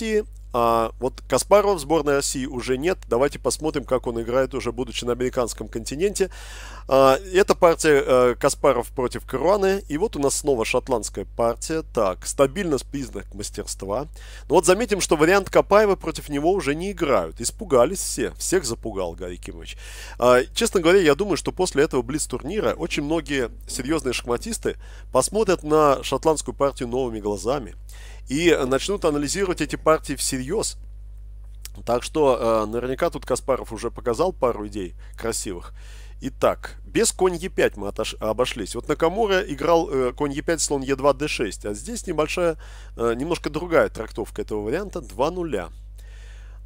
России. А вот Каспарова в сборной России уже нет. Давайте посмотрим, как он играет уже будучи на американском континенте. А, это партия а, Каспаров против Каруаны. И вот у нас снова шотландская партия. Так, стабильность признак мастерства. Но вот заметим, что вариант Капаева против него уже не играют. Испугались все. Всех запугал Гарри Кимович. А, честно говоря, я думаю, что после этого Блиц-турнира очень многие серьезные шахматисты посмотрят на шотландскую партию новыми глазами и начнут анализировать эти партии всерьез. Так что э, наверняка тут Каспаров уже показал пару идей красивых. Итак, без конь Е5 мы отош... обошлись. Вот Накамура играл э, конь Е5, слон Е2, Д6. А здесь небольшая, э, немножко другая трактовка этого варианта. 2 нуля.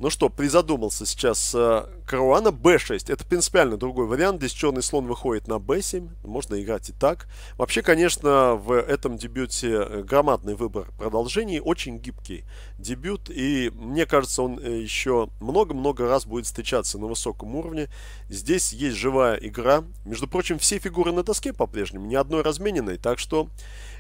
Ну что, призадумался сейчас э, Каруана b6. Это принципиально другой вариант. Здесь черный слон выходит на b7. Можно играть и так. Вообще, конечно, в этом дебюте э, громадный выбор продолжений. Очень гибкий дебют. И мне кажется, он э, еще много-много раз будет встречаться на высоком уровне. Здесь есть живая игра. Между прочим, все фигуры на доске по-прежнему. Ни одной размененной. Так что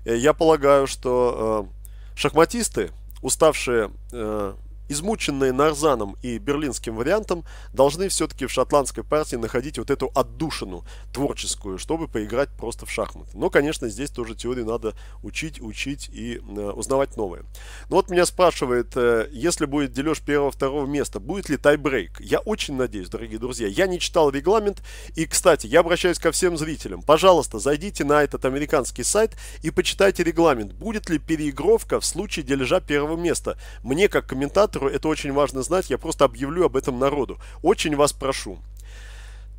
э, я полагаю, что э, шахматисты, уставшие... Э, измученные Нарзаном и берлинским вариантом, должны все-таки в шотландской партии находить вот эту отдушину творческую, чтобы поиграть просто в шахматы. Но, конечно, здесь тоже теории надо учить, учить и э, узнавать новое. Ну вот меня спрашивает, э, если будет дележ первого-второго места, будет ли тайбрейк? Я очень надеюсь, дорогие друзья. Я не читал регламент. И, кстати, я обращаюсь ко всем зрителям. Пожалуйста, зайдите на этот американский сайт и почитайте регламент. Будет ли переигровка в случае дележа первого места? Мне, как комментатору, Петру это очень важно знать, я просто объявлю об этом народу. Очень вас прошу.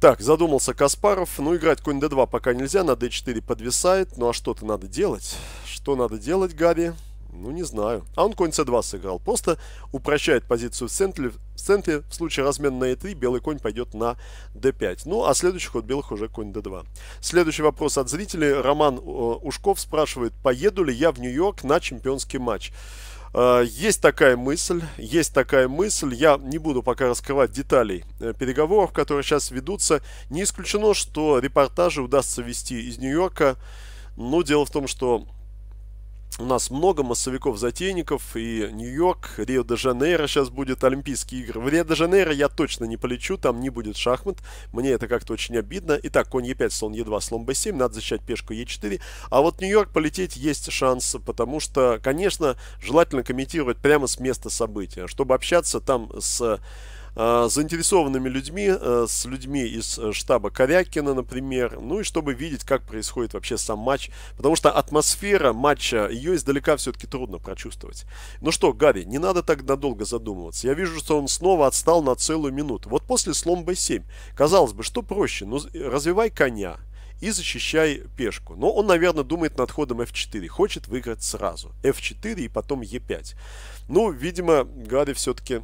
Так, задумался Каспаров. Ну, играть конь d2 пока нельзя, на d4 подвисает. Ну, а что-то надо делать. Что надо делать, Габи? Ну, не знаю. А он конь c2 сыграл. Просто упрощает позицию в центре. В центре в случае размена на e3 белый конь пойдет на d5. Ну, а следующий ход белых уже конь d2. Следующий вопрос от зрителей. Роман э, Ушков спрашивает, поеду ли я в Нью-Йорк на чемпионский матч? Э, есть такая мысль, есть такая мысль. Я не буду пока раскрывать деталей э, переговоров, которые сейчас ведутся. Не исключено, что репортажи удастся вести из Нью-Йорка. Но дело в том, что у нас много массовиков-затейников, и Нью-Йорк, Рио-де-Жанейро сейчас будет Олимпийские игры. В Рио-де-Жанейро я точно не полечу, там не будет шахмат, мне это как-то очень обидно. Итак, конь Е5, слон Е2, слон Б7, надо защищать пешку Е4. А вот Нью-Йорк полететь есть шанс, потому что, конечно, желательно комментировать прямо с места события, чтобы общаться там с Э, заинтересованными людьми, э, с людьми из э, штаба Корякина, например, ну и чтобы видеть, как происходит вообще сам матч, потому что атмосфера матча, ее издалека все-таки трудно прочувствовать. Ну что, Гарри, не надо так надолго задумываться. Я вижу, что он снова отстал на целую минуту. Вот после слом b7, казалось бы, что проще, ну развивай коня, и защищай пешку. Но он, наверное, думает над ходом f4, хочет выиграть сразу. f4 и потом e5. Ну, видимо, Гарри все-таки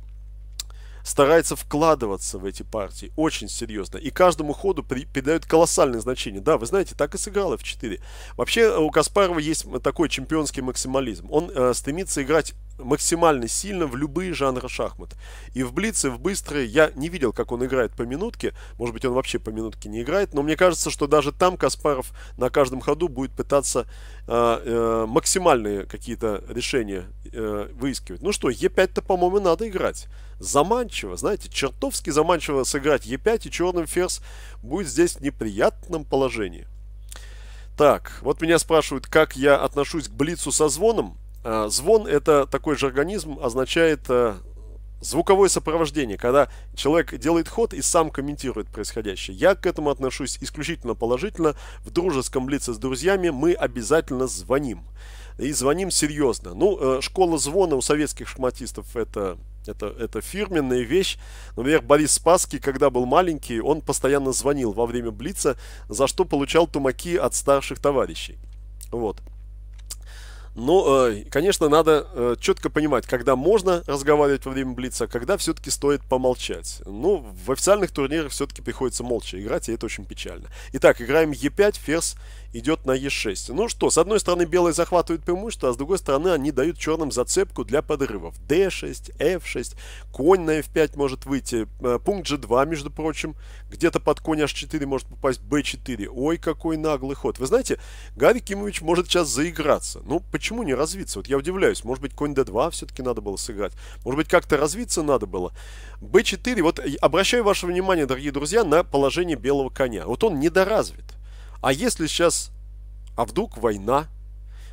старается вкладываться в эти партии очень серьезно. И каждому ходу при, придает колоссальное значение. Да, вы знаете, так и сыграл F4. Вообще э, у Каспарова есть такой чемпионский максимализм. Он э, стремится играть максимально сильно в любые жанры шахмат. И в блице, в быстрые, я не видел, как он играет по минутке, может быть, он вообще по минутке не играет, но мне кажется, что даже там Каспаров на каждом ходу будет пытаться э, э, максимальные какие-то решения э, выискивать. Ну что, Е5-то, по-моему, надо играть. Заманчиво, знаете, чертовски заманчиво сыграть Е5, и черным ферзь будет здесь в неприятном положении. Так, вот меня спрашивают, как я отношусь к блицу со звоном. Э, звон – это такой же организм, означает э, звуковое сопровождение, когда человек делает ход и сам комментирует происходящее. Я к этому отношусь исключительно положительно. В дружеском лице с друзьями мы обязательно звоним. И звоним серьезно. Ну, э, школа звона у советских шахматистов – это это, это фирменная вещь. Например, Борис Спасский, когда был маленький, он постоянно звонил во время Блица, за что получал тумаки от старших товарищей. Вот. Но, э, конечно, надо э, четко понимать, когда можно разговаривать во время блица, а когда все-таки стоит помолчать. Ну, в официальных турнирах все-таки приходится молча играть, и это очень печально. Итак, играем Е5, ферзь идет на Е6. Ну что, с одной стороны белые захватывают преимущество, а с другой стороны они дают черным зацепку для подрывов. D6, F6, конь на F5 может выйти, э, пункт G2, между прочим, где-то под конь H4 может попасть B4. Ой, какой наглый ход. Вы знаете, Гарри Кимович может сейчас заиграться. Ну, почему не развиться? Вот я удивляюсь, может быть конь D2 все-таки надо было сыграть, может быть как-то развиться надо было. B4, вот обращаю ваше внимание, дорогие друзья, на положение белого коня. Вот он недоразвит. А если сейчас... А вдруг война?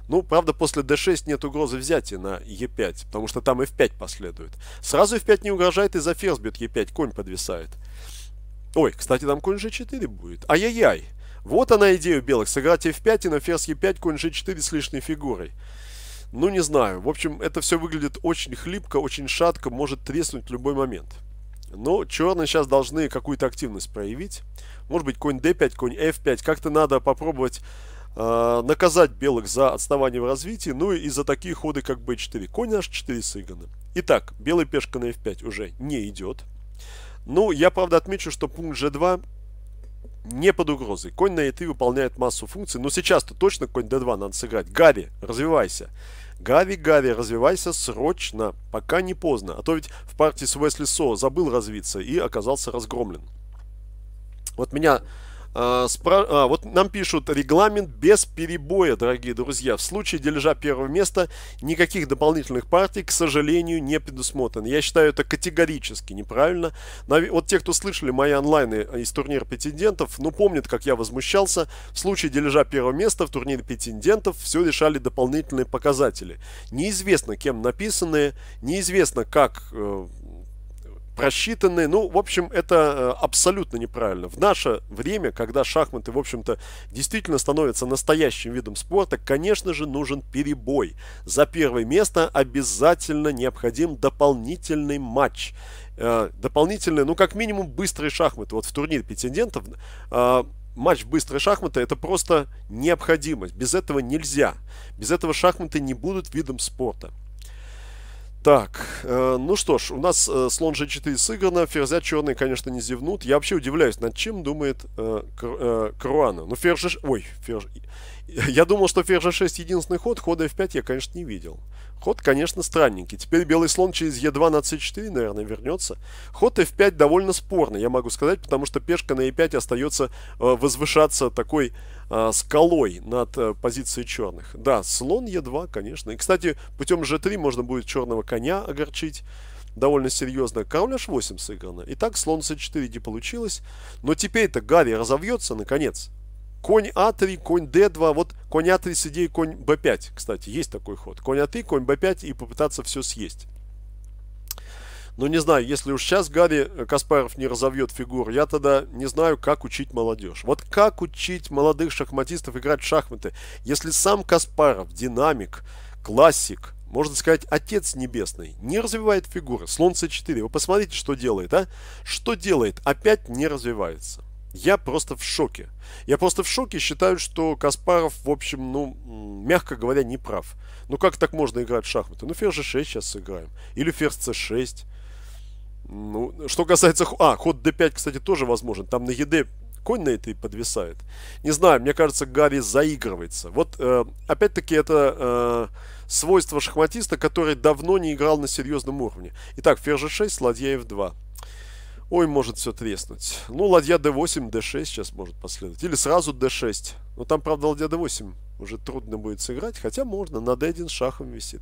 Ну, правда, после d6 нет угрозы взятия на e5, потому что там f5 последует. Сразу f5 не угрожает, и за ферзь бьет e5, конь подвисает. Ой, кстати, там конь g4 будет. Ай-яй-яй. Вот она идея у белых, сыграть f5 и на ферзь e5, конь g4 с лишней фигурой. Ну, не знаю. В общем, это все выглядит очень хлипко, очень шатко, может треснуть в любой момент. Ну, черные сейчас должны какую-то активность проявить. Может быть, конь d5, конь f5. Как-то надо попробовать э, наказать белых за отставание в развитии. Ну и за такие ходы, как b4. Конь h4 сыграны. Итак, белая пешка на f5 уже не идет. Ну, я, правда, отмечу, что пункт g2 не под угрозой. Конь на e3 выполняет массу функций. Но сейчас-то точно конь d2 надо сыграть. Гарри, развивайся. Гави, Гави, развивайся срочно, пока не поздно. А то ведь в партии с Уэсли Со забыл развиться и оказался разгромлен. Вот меня а, спра... а, вот нам пишут регламент без перебоя, дорогие друзья. В случае дележа первого места никаких дополнительных партий, к сожалению, не предусмотрено. Я считаю это категорически неправильно. Нав... Вот те, кто слышали мои онлайны из турнира претендентов, ну помнят, как я возмущался. В случае дележа первого места в турнире претендентов все решали дополнительные показатели. Неизвестно, кем написанные, неизвестно, как э, просчитанные. Ну, в общем, это э, абсолютно неправильно. В наше время, когда шахматы, в общем-то, действительно становятся настоящим видом спорта, конечно же, нужен перебой. За первое место обязательно необходим дополнительный матч э, дополнительный, ну, как минимум, быстрый шахматы. Вот в турнире претендентов э, матч быстрые шахматы – это просто необходимость. Без этого нельзя. Без этого шахматы не будут видом спорта. Так, э, ну что ж, у нас э, слон g4 сыграно, ферзя черные, конечно, не зевнут. Я вообще удивляюсь, над чем думает э, кр, э, Круана. Ну, ферзь... Ой, ферзь... Я думал, что ферзь 6 единственный ход, хода f5 я, конечно, не видел. Ход, конечно, странненький. Теперь белый слон через Е2 на c4, наверное, вернется. Ход F5 довольно спорный, я могу сказать, потому что пешка на E5 остается э, возвышаться такой э, скалой над э, позицией черных. Да, слон Е2, конечно. И, кстати, путем G3 можно будет черного коня огорчить довольно серьезно. Король H8 сыграно. Итак, слон c4 не получилось. Но теперь-то Гарри разовьется, наконец конь А3, конь D2, вот конь А3 с идеей конь B5, кстати, есть такой ход. Конь А3, конь B5 и попытаться все съесть. Но ну, не знаю, если уж сейчас Гарри э, Каспаров не разовьет фигуру, я тогда не знаю, как учить молодежь. Вот как учить молодых шахматистов играть в шахматы, если сам Каспаров, динамик, классик, можно сказать, Отец Небесный, не развивает фигуры. Слон c4. Вы посмотрите, что делает, а? Что делает? Опять не развивается. Я просто в шоке. Я просто в шоке, считаю, что Каспаров, в общем, ну, мягко говоря, не прав. Ну, как так можно играть в шахматы? Ну, ферзь g6 сейчас сыграем. Или ферзь c6. Ну, что касается... А, ход d5, кстати, тоже возможен. Там на еде конь на этой подвисает. Не знаю, мне кажется, Гарри заигрывается. Вот, э, опять-таки, это э, свойство шахматиста, который давно не играл на серьезном уровне. Итак, ферзь g6, ладья f2. Ой, может все треснуть. Ну, ладья d8, d6 сейчас может последовать. Или сразу d6. Но там, правда, ладья d8 уже трудно будет сыграть. Хотя можно, на d1 шахом висит.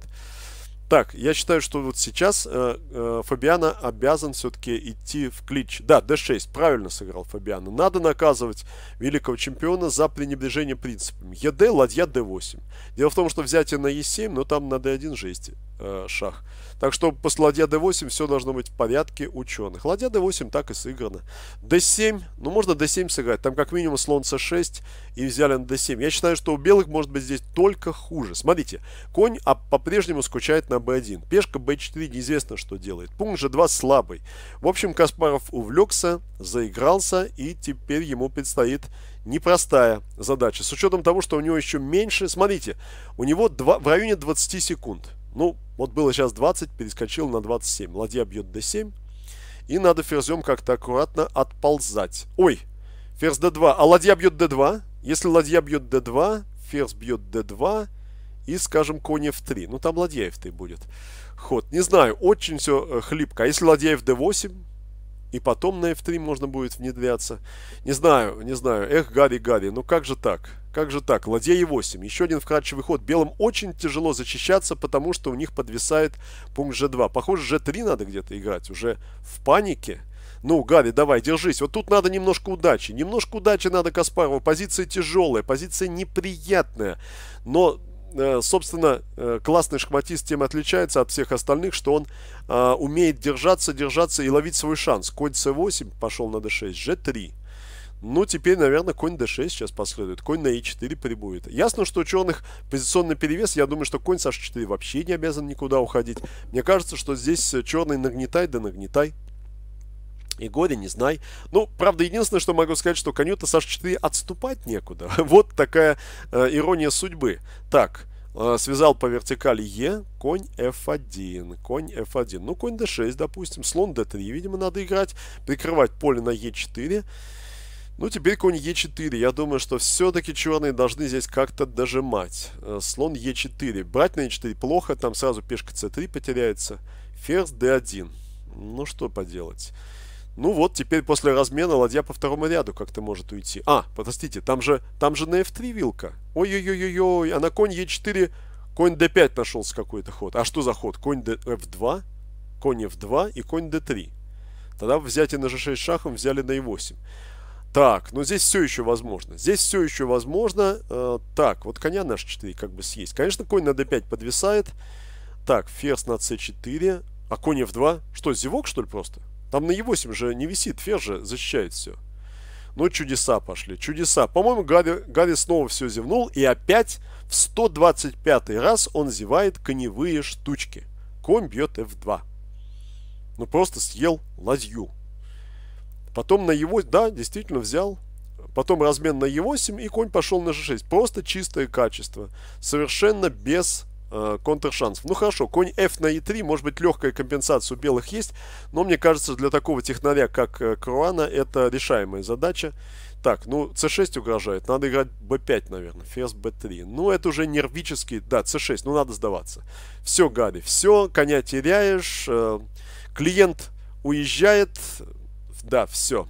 Так, я считаю, что вот сейчас э, э, Фабиана обязан все-таки идти в клич. Да, d6, правильно сыграл Фабиана. Надо наказывать великого чемпиона за пренебрежение принципами. ЕД, ладья d8. Дело в том, что взятие на e7, но там на d1 жести. Э, шах. Так что после ладья d8 все должно быть в порядке ученых. Ладья d8 так и сыграно. d7, ну можно d7 сыграть. Там как минимум слон c6 и взяли на d7. Я считаю, что у белых может быть здесь только хуже. Смотрите, конь а, по-прежнему скучает на b1. Пешка b4 неизвестно, что делает. Пункт g2 слабый. В общем, Каспаров увлекся, заигрался и теперь ему предстоит непростая задача. С учетом того, что у него еще меньше... Смотрите, у него 2, в районе 20 секунд. Ну, вот было сейчас 20, перескочил на 27. Ладья бьет d7. И надо ферзем как-то аккуратно отползать. Ой, ферзь d2, а ладья бьет d2. Если ладья бьет d2, ферзь бьет d2 и, скажем, конь f3. Ну, там ладья f3 будет. Ход. Не знаю, очень все э, хлипко. А если ладья f 8 и потом на F3 можно будет внедряться. Не знаю, не знаю. Эх, Гарри, Гарри, ну как же так? Как же так? Ладья Е8. Еще один вкрадчивый ход. Белым очень тяжело зачищаться, потому что у них подвисает пункт G2. Похоже, G3 надо где-то играть. Уже в панике. Ну, Гарри, давай, держись. Вот тут надо немножко удачи. Немножко удачи надо Каспарову. Позиция тяжелая, позиция неприятная. Но Э, собственно, э, классный шахматист тем отличается от всех остальных, что он э, умеет держаться, держаться и ловить свой шанс. Конь c8 пошел на d6, g3. Ну, теперь, наверное, конь d6 сейчас последует. Конь на e4 прибудет. Ясно, что у черных позиционный перевес. Я думаю, что конь с h4 вообще не обязан никуда уходить. Мне кажется, что здесь черный нагнетай да нагнетай и горе не знай. Ну, правда, единственное, что могу сказать, что конюта с H4 отступать некуда. вот такая э, ирония судьбы. Так, э, связал по вертикали Е, конь F1, конь F1. Ну, конь D6, допустим, слон D3, видимо, надо играть. Прикрывать поле на E4. Ну, теперь конь Е4. Я думаю, что все-таки черные должны здесь как-то дожимать. Э, слон Е4. Брать на Е4 плохо, там сразу пешка c 3 потеряется. Ферзь D1. Ну, что поделать. Ну вот, теперь после размена ладья по второму ряду как-то может уйти. А, подождите, там же, там же на f3 вилка. Ой-ой-ой-ой, а на конь e4, конь d5 нашелся какой-то ход. А что за ход? Конь d, f2, конь f2 и конь d3. Тогда взятие на g6 шахом взяли на e8. Так, ну здесь все еще возможно. Здесь все еще возможно. Э, так, вот коня на h4 как бы съесть. Конечно, конь на d5 подвисает. Так, ферзь на c4. А конь f2. Что, зевок что ли просто? Там на Е8 же не висит, Фер же защищает все. Но чудеса пошли, чудеса. По-моему, Гарри, Гарри снова все зевнул, и опять в 125 раз он зевает коневые штучки. Конь бьет F2. Ну, просто съел ладью. Потом на Е8 да, действительно взял. Потом размен на Е8, и конь пошел на G6. Просто чистое качество. Совершенно без Э, контршансов. Ну хорошо, конь f на e3, может быть легкая компенсация у белых есть, но мне кажется для такого технаря, как э, Круана, это решаемая задача. Так, ну c6 угрожает, надо играть b5, наверное, ферзь b3. Ну это уже нервический, да, c6, ну надо сдаваться. Все, Гарри, все, коня теряешь, э, клиент уезжает, да, все.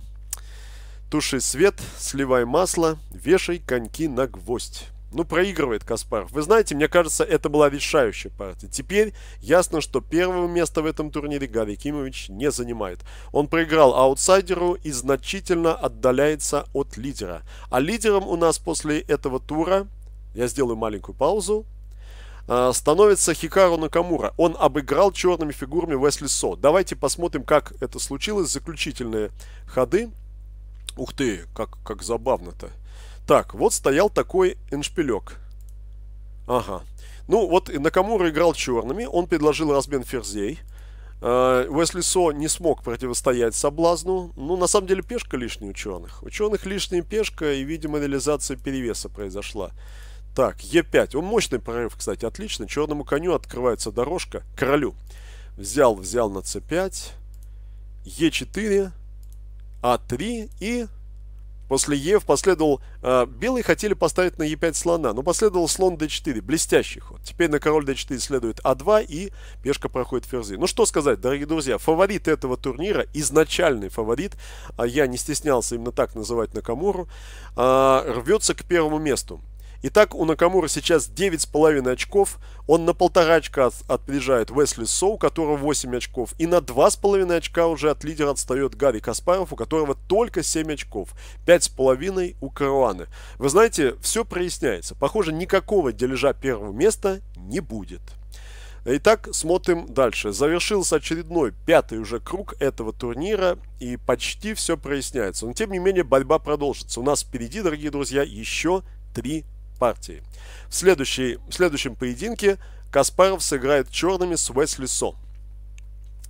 Туши свет, сливай масло, вешай коньки на гвоздь. Ну, проигрывает Каспаров. Вы знаете, мне кажется, это была решающая партия. Теперь ясно, что первого места в этом турнире Гарри Кимович не занимает. Он проиграл аутсайдеру и значительно отдаляется от лидера. А лидером у нас после этого тура, я сделаю маленькую паузу, а, становится Хикару Накамура. Он обыграл черными фигурами Уэсли Со. Давайте посмотрим, как это случилось. Заключительные ходы. Ух ты, как, как забавно-то. Так, вот стоял такой эншпилек. Ага. Ну, вот Накамура играл черными, он предложил размен ферзей. А, Уэсли Со не смог противостоять соблазну. Ну, на самом деле, пешка лишняя у черных. У черных лишняя пешка, и, видимо, реализация перевеса произошла. Так, Е5. Он мощный прорыв, кстати, отлично. Черному коню открывается дорожка. Королю. Взял, взял на c5. Е4. А3 и После Е последовал... Э, белые хотели поставить на Е5 слона, но последовал слон D4. Блестящий ход. Теперь на король D4 следует А2 и пешка проходит ферзи. Ну что сказать, дорогие друзья, фаворит этого турнира, изначальный фаворит, а я не стеснялся именно так называть Накамуру, э, рвется к первому месту. Итак, у Накамура сейчас 9,5 очков. Он на полтора очка от отъезжает Уэсли Соу, у которого 8 очков. И на 2,5 очка уже от лидера отстает Гарри Каспаров, у которого только 7 очков. 5,5 у Каруаны. Вы знаете, все проясняется. Похоже, никакого дележа первого места не будет. Итак, смотрим дальше. Завершился очередной, пятый уже круг этого турнира, и почти все проясняется. Но, тем не менее, борьба продолжится. У нас впереди, дорогие друзья, еще три партии. В, следующей, в следующем поединке Каспаров сыграет черными с Уэсли Со.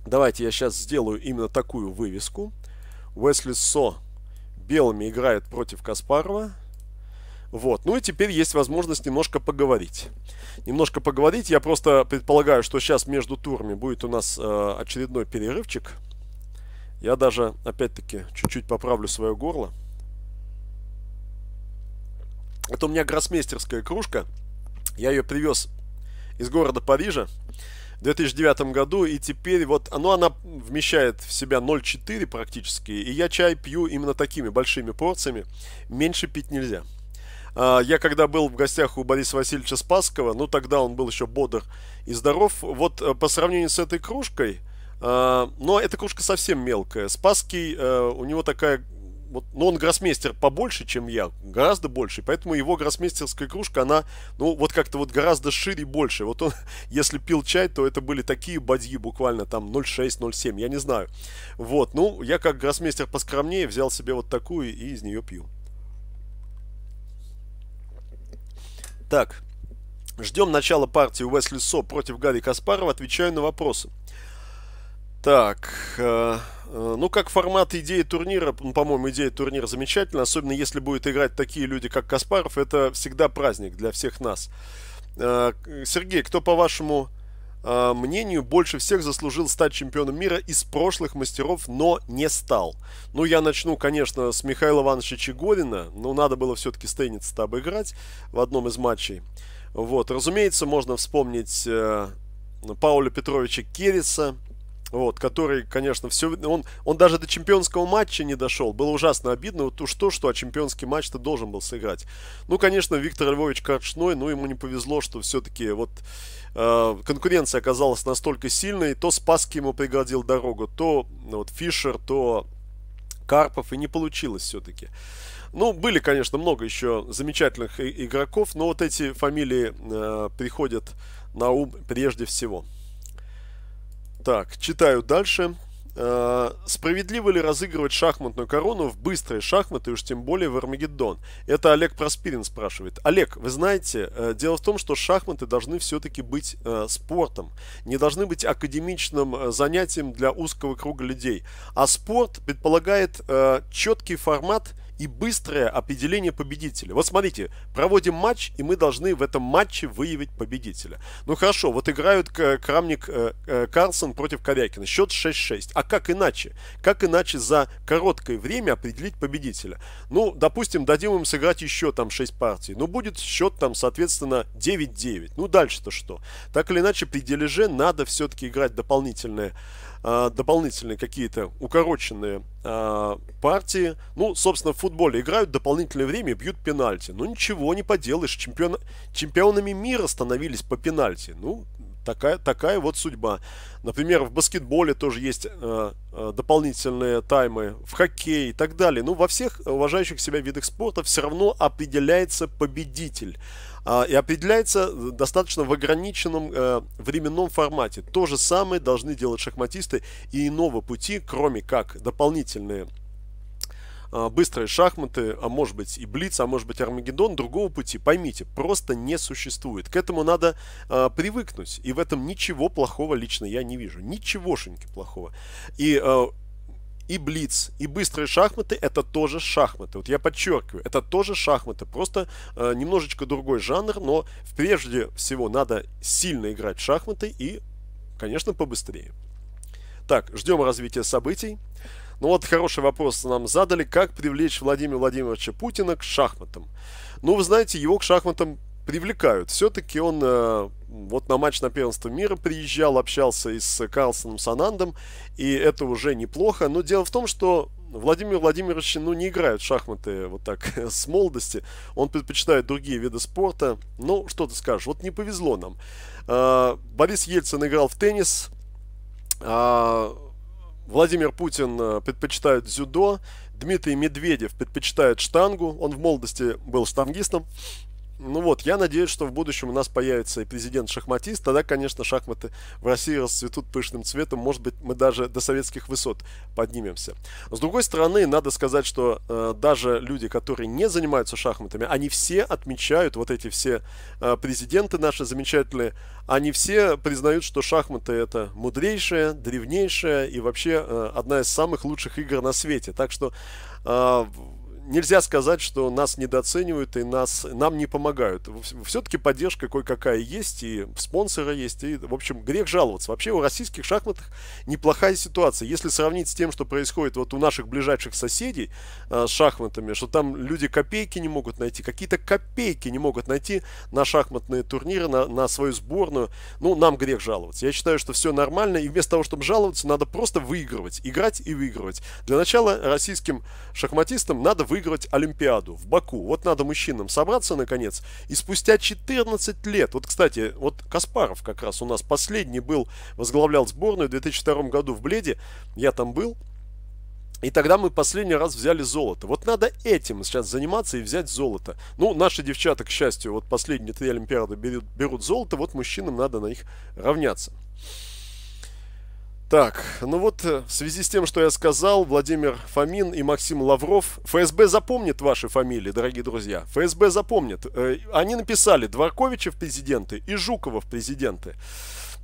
Давайте я сейчас сделаю именно такую вывеску. Уэсли Со белыми играет против Каспарова. Вот. Ну и теперь есть возможность немножко поговорить. Немножко поговорить. Я просто предполагаю, что сейчас между турами будет у нас э, очередной перерывчик. Я даже, опять-таки, чуть-чуть поправлю свое горло. Это у меня гроссмейстерская кружка. Я ее привез из города Парижа в 2009 году, и теперь вот, ну, она вмещает в себя 0,4 практически, и я чай пью именно такими большими порциями, меньше пить нельзя. А, я когда был в гостях у Бориса Васильевича Спасского, ну, тогда он был еще бодр и здоров, вот э, по сравнению с этой кружкой, а, но эта кружка совсем мелкая. Спасский, э, у него такая вот, но ну, он гроссмейстер побольше, чем я, гораздо больше, поэтому его гроссмейстерская кружка, она, ну, вот как-то вот гораздо шире и больше. Вот он, если пил чай, то это были такие бадьи, буквально там 0,6-0,7, я не знаю. Вот, ну, я как гроссмейстер поскромнее взял себе вот такую и из нее пью. Так, ждем начала партии Уэсли Со против Гарри Каспарова, отвечаю на вопросы. Так, э Э, ну, как формат идеи турнира, ну, по-моему, идея турнира замечательная, особенно если будет играть такие люди, как Каспаров, это всегда праздник для всех нас. Э, Сергей, кто, по вашему э, мнению, больше всех заслужил стать чемпионом мира из прошлых мастеров, но не стал? Ну, я начну, конечно, с Михаила Ивановича Чегорина, но надо было все-таки Стейница-то обыграть в одном из матчей. Вот, разумеется, можно вспомнить Пауля Петровича Кериса вот, который, конечно, все, он, он даже до чемпионского матча не дошел, было ужасно обидно, вот уж то, что а чемпионский матч-то должен был сыграть. Ну, конечно, Виктор Львович Корчной, ну, ему не повезло, что все-таки вот э, конкуренция оказалась настолько сильной, то Спаски ему пригодил дорогу, то ну, вот Фишер, то Карпов, и не получилось все-таки. Ну, были, конечно, много еще замечательных игроков, но вот эти фамилии э, приходят на ум прежде всего. Так, читаю дальше. Э, справедливо ли разыгрывать шахматную корону в быстрые шахматы, уж тем более в Армагеддон? Это Олег Проспирин спрашивает. Олег, вы знаете, э, дело в том, что шахматы должны все-таки быть э, спортом, не должны быть академичным занятием для узкого круга людей. А спорт предполагает четкий формат – и быстрое определение победителя. Вот смотрите, проводим матч, и мы должны в этом матче выявить победителя. Ну хорошо, вот играют э, Крамник э, э, Карлсон против Корякина. Счет 6-6. А как иначе? Как иначе за короткое время определить победителя? Ну, допустим, дадим им сыграть еще там 6 партий. Ну, будет счет там, соответственно, 9-9. Ну, дальше-то что? Так или иначе, при дележе надо все-таки играть дополнительные Э, дополнительные какие-то укороченные э, партии. Ну, собственно, в футболе играют дополнительное время и бьют пенальти. Ну, ничего не поделаешь. Чемпион... Чемпионами мира становились по пенальти. Ну, такая, такая вот судьба. Например, в баскетболе тоже есть э, э дополнительные таймы, в хоккее и так далее. Ну, во всех уважающих себя видах спорта все равно определяется победитель. А, и определяется э, достаточно в ограниченном э, временном формате. То же самое должны делать шахматисты и иного пути, кроме как дополнительные а, быстрые шахматы, а может быть и Блиц, а может быть Армагеддон, другого пути, поймите, просто не существует. К этому надо э, привыкнуть, и в этом ничего плохого лично я не вижу, ничегошеньки плохого. И э, и блиц, и быстрые шахматы это тоже шахматы. Вот я подчеркиваю, это тоже шахматы, просто э, немножечко другой жанр, но прежде всего надо сильно играть в шахматы и, конечно, побыстрее. Так, ждем развития событий. Ну вот хороший вопрос нам задали, как привлечь Владимира Владимировича Путина к шахматам. Ну, вы знаете, его к шахматам привлекают. Все-таки он э, вот на матч на первенство мира приезжал, общался и с Карлсоном Санандом, и это уже неплохо. Но дело в том, что Владимир Владимирович ну, не играет в шахматы вот так с молодости. Он предпочитает другие виды спорта. Ну, что ты скажешь, вот не повезло нам. Э, Борис Ельцин играл в теннис. Э, Владимир Путин э, предпочитает дзюдо. Дмитрий Медведев предпочитает штангу. Он в молодости был штангистом. Ну вот, я надеюсь, что в будущем у нас появится и президент-шахматист, тогда, конечно, шахматы в России расцветут пышным цветом, может быть, мы даже до советских высот поднимемся. С другой стороны, надо сказать, что э, даже люди, которые не занимаются шахматами, они все отмечают, вот эти все э, президенты наши замечательные, они все признают, что шахматы это мудрейшая, древнейшая и вообще э, одна из самых лучших игр на свете. Так что э, нельзя сказать, что нас недооценивают и нас, нам не помогают. Все-таки поддержка кое-какая есть, и спонсоры есть, и, в общем, грех жаловаться. Вообще у российских шахматах неплохая ситуация. Если сравнить с тем, что происходит вот у наших ближайших соседей э, с шахматами, что там люди копейки не могут найти, какие-то копейки не могут найти на шахматные турниры, на, на свою сборную, ну, нам грех жаловаться. Я считаю, что все нормально, и вместо того, чтобы жаловаться, надо просто выигрывать, играть и выигрывать. Для начала российским шахматистам надо выигрывать выиграть Олимпиаду в Баку. Вот надо мужчинам собраться наконец. И спустя 14 лет, вот, кстати, вот Каспаров как раз у нас последний был, возглавлял сборную в 2002 году в Бледе. Я там был. И тогда мы последний раз взяли золото. Вот надо этим сейчас заниматься и взять золото. Ну, наши девчата, к счастью, вот последние три Олимпиады берут, берут золото, вот мужчинам надо на них равняться. Так, ну вот э, в связи с тем, что я сказал, Владимир Фомин и Максим Лавров, ФСБ запомнит ваши фамилии, дорогие друзья, ФСБ запомнит. Э, они написали Дворковича в президенты и Жукова в президенты.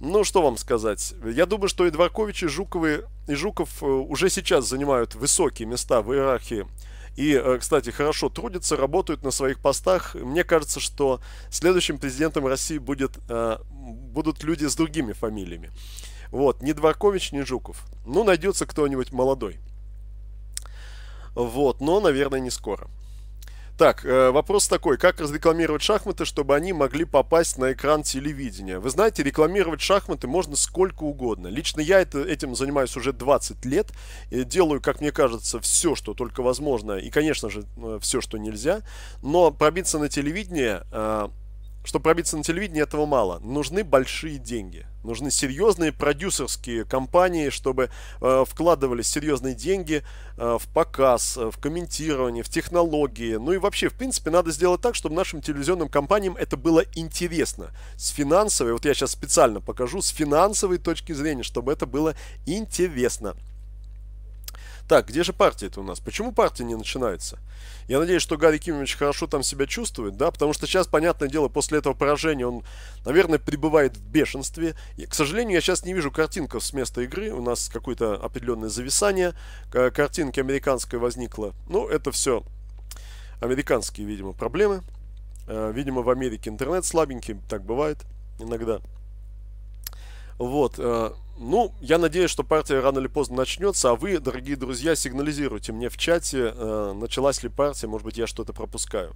Ну, что вам сказать. Я думаю, что и Дворкович, и, Жуковы, и Жуков э, уже сейчас занимают высокие места в иерархии и, кстати, хорошо трудятся, работают на своих постах. Мне кажется, что следующим президентом России будет, будут люди с другими фамилиями. Вот, ни Дворкович, ни Жуков. Ну, найдется кто-нибудь молодой. Вот, но, наверное, не скоро. Так, э, вопрос такой, как разрекламировать шахматы, чтобы они могли попасть на экран телевидения? Вы знаете, рекламировать шахматы можно сколько угодно. Лично я это, этим занимаюсь уже 20 лет, э, делаю, как мне кажется, все, что только возможно, и, конечно же, э, все, что нельзя, но пробиться на телевидение, чтобы пробиться на телевидение, этого мало. Нужны большие деньги. Нужны серьезные продюсерские компании, чтобы э, вкладывались серьезные деньги э, в показ, э, в комментирование, в технологии. Ну и вообще, в принципе, надо сделать так, чтобы нашим телевизионным компаниям это было интересно. С финансовой, вот я сейчас специально покажу, с финансовой точки зрения, чтобы это было интересно. Так, где же партия это у нас? Почему партия не начинается? Я надеюсь, что Гарри Кимович хорошо там себя чувствует, да, потому что сейчас, понятное дело, после этого поражения он, наверное, пребывает в бешенстве. И, к сожалению, я сейчас не вижу картинков с места игры, у нас какое-то определенное зависание, картинки американской возникло. Ну, это все американские, видимо, проблемы. Э, видимо, в Америке интернет слабенький, так бывает иногда. Вот, э, ну, я надеюсь, что партия рано или поздно начнется, а вы, дорогие друзья, сигнализируйте мне в чате, э, началась ли партия, может быть, я что-то пропускаю.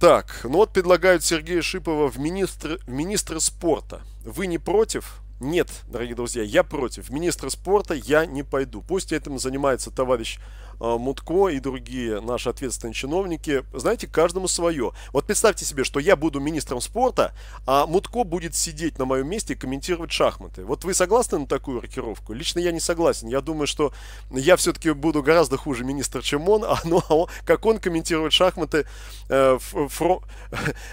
Так, ну вот предлагают Сергея Шипова в министр, в министр спорта. Вы не против? Нет, дорогие друзья, я против. В министр спорта я не пойду. Пусть этим занимается товарищ Э, Мутко и другие наши ответственные чиновники, знаете, каждому свое. Вот представьте себе, что я буду министром спорта, а Мутко будет сидеть на моем месте и комментировать шахматы. Вот вы согласны на такую рокировку? Лично я не согласен. Я думаю, что я все-таки буду гораздо хуже министра, чем он, а, ну, а он, как он комментирует шахматы э, э,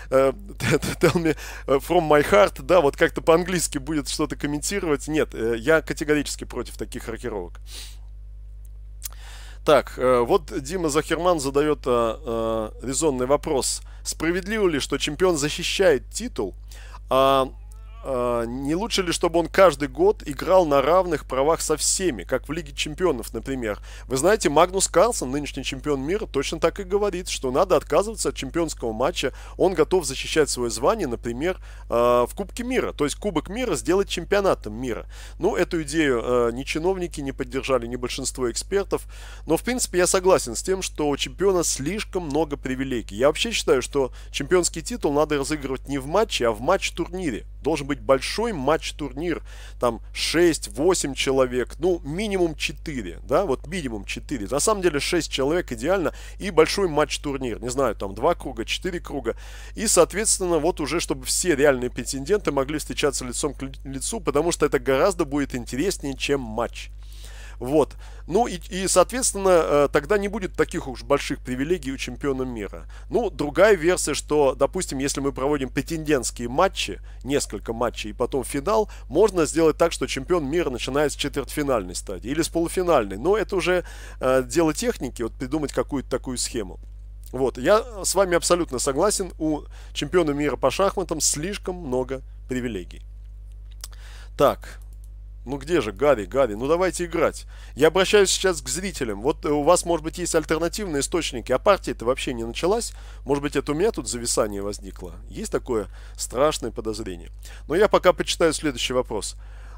from, my heart, да, вот как-то по-английски будет что-то комментировать. Нет, я категорически против таких рокировок. Так, э, вот Дима Захерман задает э, э, резонный вопрос. Справедливо ли, что чемпион защищает титул, а а, не лучше ли, чтобы он каждый год играл на равных правах со всеми, как в Лиге Чемпионов, например? Вы знаете, Магнус Карлсон, нынешний чемпион мира, точно так и говорит, что надо отказываться от чемпионского матча. Он готов защищать свое звание, например, а, в Кубке мира. То есть Кубок мира сделать чемпионатом мира. Ну, эту идею а, ни чиновники не поддержали, ни большинство экспертов. Но, в принципе, я согласен с тем, что у чемпиона слишком много привилегий. Я вообще считаю, что чемпионский титул надо разыгрывать не в матче, а в матч-турнире. Должен быть большой матч-турнир, там 6-8 человек, ну минимум 4, да, вот минимум 4. На самом деле 6 человек идеально и большой матч-турнир, не знаю, там 2 круга, 4 круга. И, соответственно, вот уже, чтобы все реальные претенденты могли встречаться лицом к лицу, потому что это гораздо будет интереснее, чем матч. Вот. Ну и, и соответственно, э, тогда не будет таких уж больших привилегий у чемпиона мира. Ну, другая версия, что, допустим, если мы проводим претендентские матчи, несколько матчей и потом финал, можно сделать так, что чемпион мира начинает с четвертьфинальной стадии или с полуфинальной. Но это уже э, дело техники, вот придумать какую-то такую схему. Вот, я с вами абсолютно согласен, у чемпиона мира по шахматам слишком много привилегий. Так, ну где же, Гарри, Гарри, ну давайте играть. Я обращаюсь сейчас к зрителям. Вот э, у вас, может быть, есть альтернативные источники, а партия-то вообще не началась. Может быть, это у меня тут зависание возникло. Есть такое страшное подозрение. Но я пока почитаю следующий вопрос.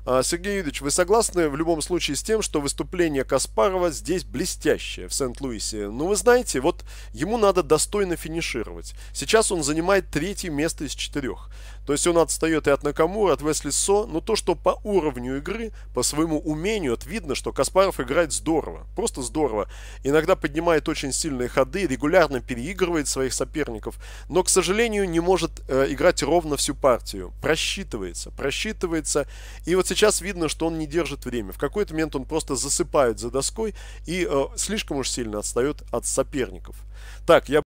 А, Сергей Юрьевич, вы согласны в любом случае с тем, что выступление Каспарова здесь блестящее, в Сент-Луисе? Ну, вы знаете, вот ему надо достойно финишировать. Сейчас он занимает третье место из четырех. То есть он отстает и от Накамура, от Весли Со, но то, что по уровню игры, по своему умению, это видно, что Каспаров играет здорово, просто здорово. Иногда поднимает очень сильные ходы, регулярно переигрывает своих соперников, но, к сожалению, не может э, играть ровно всю партию. Просчитывается, просчитывается, и вот сейчас видно, что он не держит время. В какой-то момент он просто засыпает за доской и э, слишком уж сильно отстает от соперников. Так, я